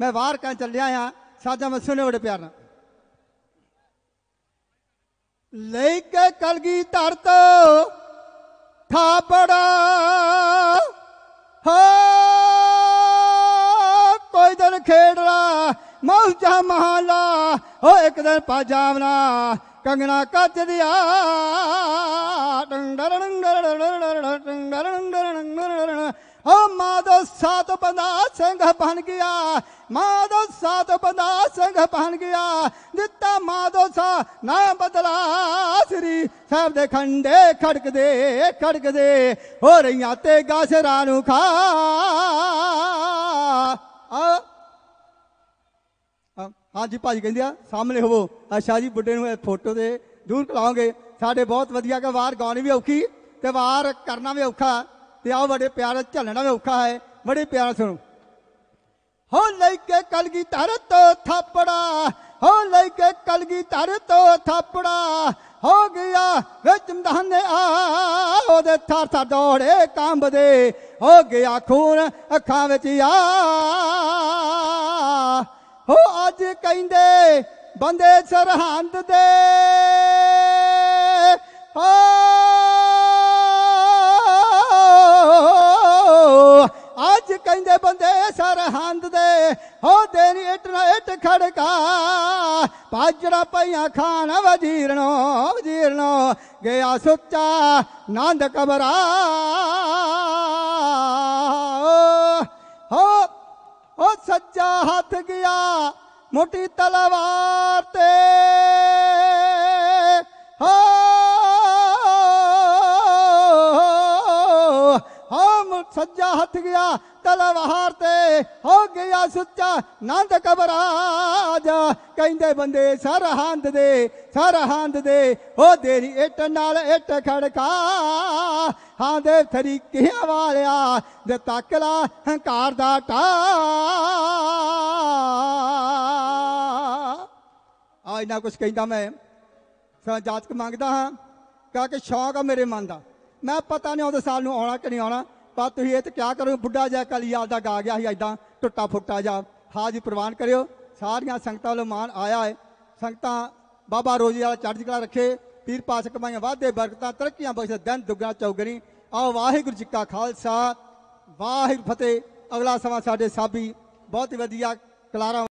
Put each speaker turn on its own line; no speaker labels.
ਮੈਂ ਬਾਹਰ ਕਾਂ ਚੱਲਿਆ ਆ ਸਾਜਾ ਮੈਂ ਸੁਣੇ ਬੜੇ ਪਿਆਰ ਨਾਲ ਲੈ ਕੇ ਕਲਗੀ ਧਰਤ ਥਾਪੜਾ ਹੋ ਕੋਈ ਦਿਨ ਖੇੜਾ ਮੌਜਾ ਮਹਾਲਾ ਹੋ ਇੱਕ ਦਿਨ ਪਾਜਾਵਨਾ ਕੰਗਣਾ ਕੱਜ ਦਿਆ ਡੰਡਰਣ ਡੰਡਰਣ ਡੰਡਰਣ ਓ ਮਾਦੋ ਸਾਤ ਬਨਾ ਸਿੰਘ ਬਣ ਗਿਆ ਮਾਦੋ ਸਾਤ ਬਨਾ ਸਿੰਘ ਬਣ ਗਿਆ ਦਿੱਤਾ ਮਾਦੋ ਸਾ ਨਾ ਬਦਲਾ ਸ੍ਰੀ ਸਾਹਿਬ ਦੇ ਖੰਡੇ ਖੜਕਦੇ ਖੜਕਦੇ ਹੋ ਰਹੀਆਂ ਤੇ ਗਾਸਰਾ ਨੂੰ ਖਾ ਆ ਹਾਂਜੀ ਭਾਜੀ ਕਹਿੰਦੇ ਆ ਸਾਹਮਣੇ ਹੋਵੋ ਅੱਛਾ ਜੀ ਬੁੱਢੇ ਨੂੰ ਫੋਟੋ ਦੇ ਦੂਰ ਕਲਾਉਂਗੇ ਸਾਡੇ ਬਹੁਤ ਵਧੀਆ ਕਿ ਵਾਰ ਗਾਉਣੀ ਵੀ ਔਖੀ ਤੇ ਵਾਰ ਕਰਨਾ ਵੀ ਔਖਾ ਤੇ ਆ ਬੜੇ ਪਿਆਰ ਝੱਲਣਾ ਔਖਾ ਹੈ ਬੜੇ ਪਿਆਰ ਸੁਣੋ ਹੋ ਲੈ ਕੇ ਕਲਗੀ ਧਰ ਤੋ ਥਾਪੜਾ ਹੋ ਲੈ ਕੇ ਕਲਗੀ ਧਰ ਤੋ ਥਾਪੜਾ ਹੋ ਗਿਆ ਵਿੱਚ ਮਦਾਨੇ ਆ ਉਹਦੇ ਥਰ ਥਰ ਦੌੜੇ ਕੰਬਦੇ ਹੋ ਗਿਆ ਖੂਨ ਅੱਖਾਂ ਵਿੱਚ ਆ ਹੋ ਅੱਜ ਕਹਿੰਦੇ ਬੰਦੇ ਸਰਹੰਦ ਦੇ ਹੋ ਬੰਦੇ ਸਰਹੰਦ ਦੇ ਹੋ ਦੇਣੀ ਇੱਟ ਨਾ ਖੜਕਾ ਬਾਜਰਾ ਪਈਆਂ ਖਾਨ ਵਜ਼ੀਰਨੋ ਵਜ਼ੀਰਨੋ ਗਿਆ ਸੁੱਚਾ ਨੰਦ ਕਬਰਾ ਹੋ ਹੋ ਸੱਜਾ ਹੱਥ ਗਿਆ ਮੋਟੀ ਤਲਵਾਰ ਤੇ ਸੱਜਾ ਹੱਥ ਗਿਆ ਤਲਵਾਰ ਤੇ ਹੋ ਗਿਆ ਸੁੱਚਾ ਨੰਦ ਜਾ ਕਹਿੰਦੇ ਬੰਦੇ ਸਰ ਹੰਦ ਦੇ ਸਰ ਹੰਦ ਦੇ ਉਹ ਦੇਰੀ ਇੱਟ ਨਾਲ ਇੱਟ ਖੜਕਾ ਹਾਂ ਦੇ ਤਰੀਕਿਆਂ ਵਾਲਿਆ ਦੇ ਤੱਕਲਾ ਹੰਕਾਰ ਦਾ ਟਾ ਆ ਇਹਨਾਂ ਕੁਝ ਕਹਿੰਦਾ ਮੈਂ ਸਾਂ ਜਾਤਕ ਮੰਗਦਾ ਹਾਂ ਕਾ ਕਿ ਸ਼ੌਕ ਆ ਮੇਰੇ ਮਨ ਦਾ ਮੈਂ ਪਤਾ ਨਹੀਂ ਉਹਦੇ ਸਾਲ ਨੂੰ ਆਉਣਾ ਕਿ ਨਹੀਂ ਆਉਣਾ ਪਾ ਤੁਸੀਂ ਇਹ ਤੇ ਕਿਆ ਕਰੋ ਬੁੱਢਾ ਜਿਹਾ ਕਲੀਆਲ ਦਾ ਗਾ ਗਿਆ ਸੀ ਐਦਾਂ ਟੁੱਟਾ ਫੁੱਟਾ ਜਾ ਹਾਜ਼ੀ ਪ੍ਰਵਾਨ ਕਰਿਓ ਸਾਰੀਆਂ ਸੰਗਤਾਂ ਵੱਲੋਂ ਮਾਨ ਆਇਆ ਹੈ ਸੰਗਤਾਂ ਬਾਬਾ ਰੋਜੀ ਵਾਲਾ ਚੜ੍ਹ ਜਿਕਲਾ ਰੱਖੇ ਪੀਰ ਪਾਸ ਕਮਾਈਆਂ ਵਾਧੇ ਬਰਕਤਾਂ ਤਰੱਕੀਆਂ ਬਖਸ਼ ਦਿਨ ਦੁੱਗਣਾ ਚੌਗਰੀ ਆਓ ਵਾਹਿਗੁਰੂ ਜੀ ਕਾ ਖਾਲਸਾ ਵਾਹਿਗੁਰੂ ਫਤਿਹ ਅਗਲਾ ਸਮਾਂ ਸਾਡੇ ਸਾਬੀ ਬਹੁਤ ਵਧੀਆ ਕਲਾਰਾ